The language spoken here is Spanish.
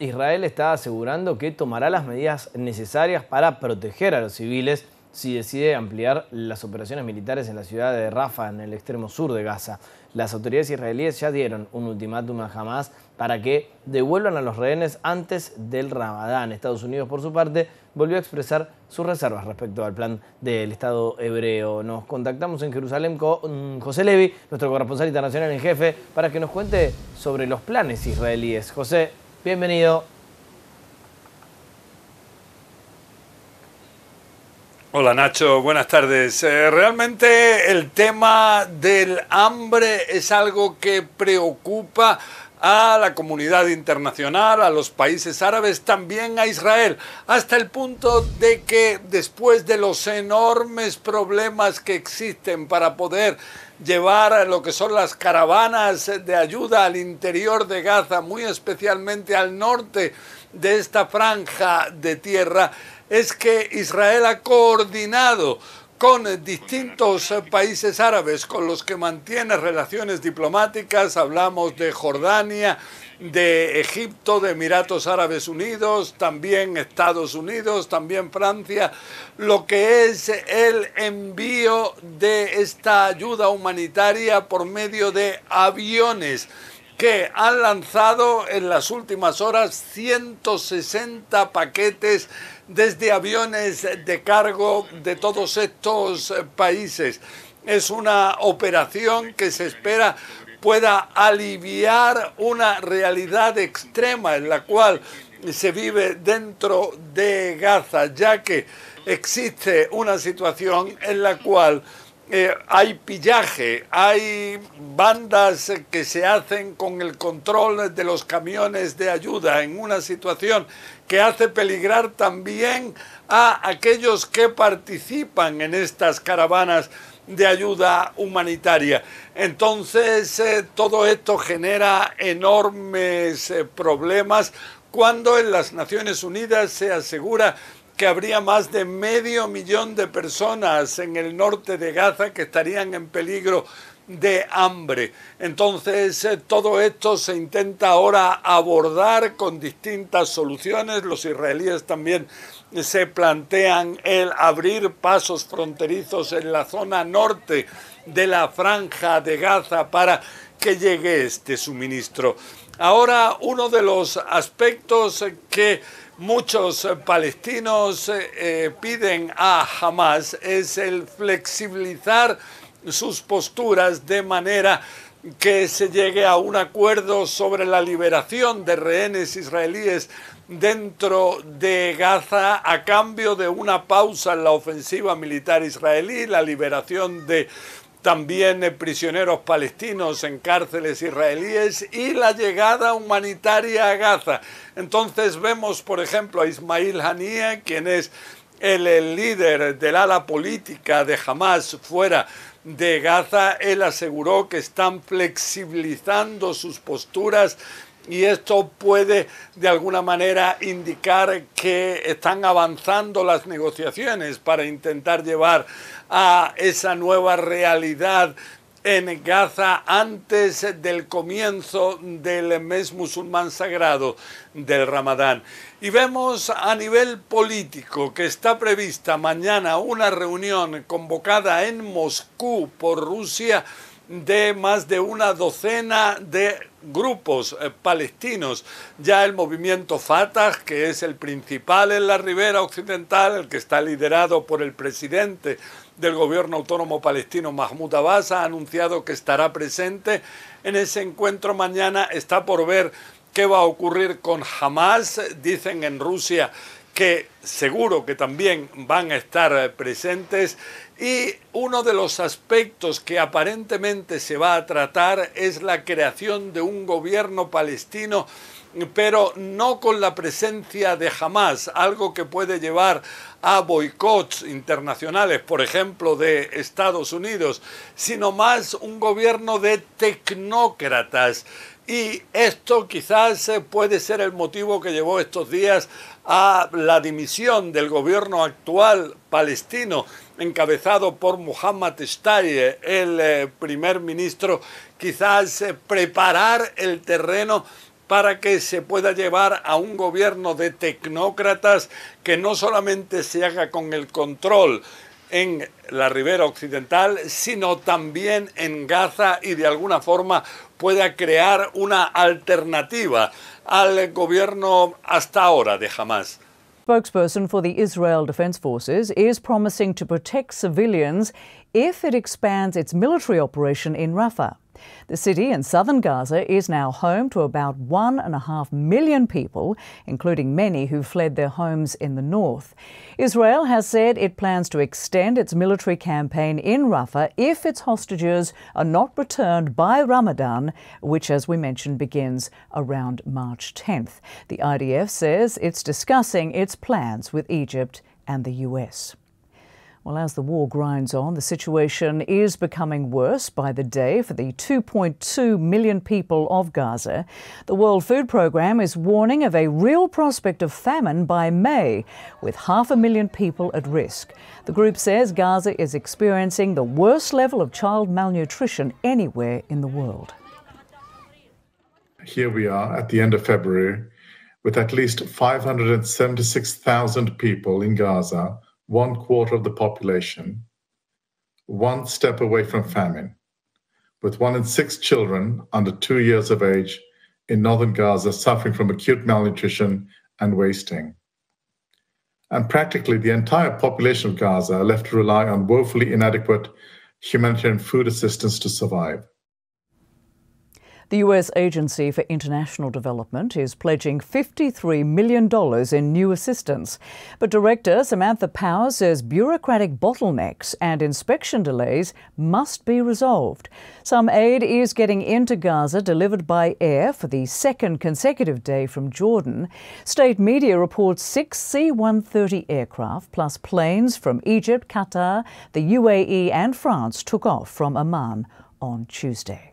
Israel está asegurando que tomará las medidas necesarias para proteger a los civiles si decide ampliar las operaciones militares en la ciudad de Rafa, en el extremo sur de Gaza. Las autoridades israelíes ya dieron un ultimátum a Hamas para que devuelvan a los rehenes antes del Ramadán. Estados Unidos, por su parte, volvió a expresar sus reservas respecto al plan del Estado hebreo. Nos contactamos en Jerusalén con mm, José Levi, nuestro corresponsal internacional en jefe, para que nos cuente sobre los planes israelíes. José, Bienvenido. Hola Nacho, buenas tardes. Eh, realmente el tema del hambre es algo que preocupa a la comunidad internacional, a los países árabes, también a Israel, hasta el punto de que después de los enormes problemas que existen para poder llevar lo que son las caravanas de ayuda al interior de Gaza, muy especialmente al norte de esta franja de tierra, es que Israel ha coordinado con distintos países árabes con los que mantiene relaciones diplomáticas. Hablamos de Jordania, de Egipto, de Emiratos Árabes Unidos, también Estados Unidos, también Francia, lo que es el envío de esta ayuda humanitaria por medio de aviones que han lanzado en las últimas horas 160 paquetes desde aviones de cargo de todos estos países. Es una operación que se espera pueda aliviar una realidad extrema en la cual se vive dentro de Gaza, ya que existe una situación en la cual eh, hay pillaje, hay bandas que se hacen con el control de los camiones de ayuda en una situación que hace peligrar también a aquellos que participan en estas caravanas de ayuda humanitaria. Entonces, eh, todo esto genera enormes eh, problemas cuando en las Naciones Unidas se asegura que habría más de medio millón de personas en el norte de Gaza que estarían en peligro de hambre. Entonces, eh, todo esto se intenta ahora abordar con distintas soluciones. Los israelíes también se plantean el abrir pasos fronterizos en la zona norte de la franja de Gaza para que llegue este suministro. Ahora, uno de los aspectos que muchos eh, palestinos eh, eh, piden a Hamas es el flexibilizar sus posturas de manera que se llegue a un acuerdo sobre la liberación de rehenes israelíes dentro de Gaza a cambio de una pausa en la ofensiva militar israelí, la liberación de también eh, prisioneros palestinos en cárceles israelíes y la llegada humanitaria a Gaza. Entonces vemos, por ejemplo, a Ismail Haniyeh, quien es el, líder del ala política de Hamas fuera de Gaza, él aseguró que están flexibilizando sus posturas y esto puede de alguna manera indicar que están avanzando las negociaciones para intentar llevar a esa nueva realidad en Gaza antes del comienzo del mes musulmán sagrado del Ramadán. Y vemos a nivel político que está prevista mañana una reunión convocada en Moscú por Rusia de más de una docena de grupos eh, palestinos. Ya el movimiento Fatah, que es el principal en la ribera occidental, el que está liderado por el presidente del gobierno autónomo palestino Mahmoud Abbas, ha anunciado que estará presente en ese encuentro mañana. Está por ver qué va a ocurrir con Hamas. Dicen en Rusia que seguro que también van a estar eh, presentes y uno de los aspectos que aparentemente se va a tratar es la creación de un gobierno palestino pero no con la presencia de Hamas, algo que puede llevar a boicots internacionales, por ejemplo, de Estados Unidos, sino más un gobierno de tecnócratas y esto quizás puede ser el motivo que llevó estos días a la dimisión del gobierno actual palestino, encabezado por Muhammad Staye, el eh, primer ministro, quizás eh, preparar el terreno para que se pueda llevar a un gobierno de tecnócratas que no solamente se haga con el control en la ribera occidental, sino también en Gaza y de alguna forma pueda crear una alternativa al gobierno hasta ahora de Hamas. spokesperson for the Israel Defense Forces is promising to protect civilians if it expands its military operation in Rafah. The city in southern Gaza is now home to about one and a half million people, including many who fled their homes in the north. Israel has said it plans to extend its military campaign in Rafah if its hostages are not returned by Ramadan, which, as we mentioned, begins around March 10th. The IDF says it's discussing its plans with Egypt and the US. Well, as the war grinds on, the situation is becoming worse by the day for the 2.2 million people of Gaza. The World Food Programme is warning of a real prospect of famine by May, with half a million people at risk. The group says Gaza is experiencing the worst level of child malnutrition anywhere in the world. Here we are at the end of February with at least 576,000 people in Gaza one quarter of the population, one step away from famine, with one in six children under two years of age in northern Gaza suffering from acute malnutrition and wasting. And practically the entire population of Gaza left to rely on woefully inadequate humanitarian food assistance to survive. The US Agency for International Development is pledging $53 million in new assistance. But Director Samantha Power says bureaucratic bottlenecks and inspection delays must be resolved. Some aid is getting into Gaza delivered by air for the second consecutive day from Jordan. State media reports six C 130 aircraft plus planes from Egypt, Qatar, the UAE, and France took off from Amman on Tuesday.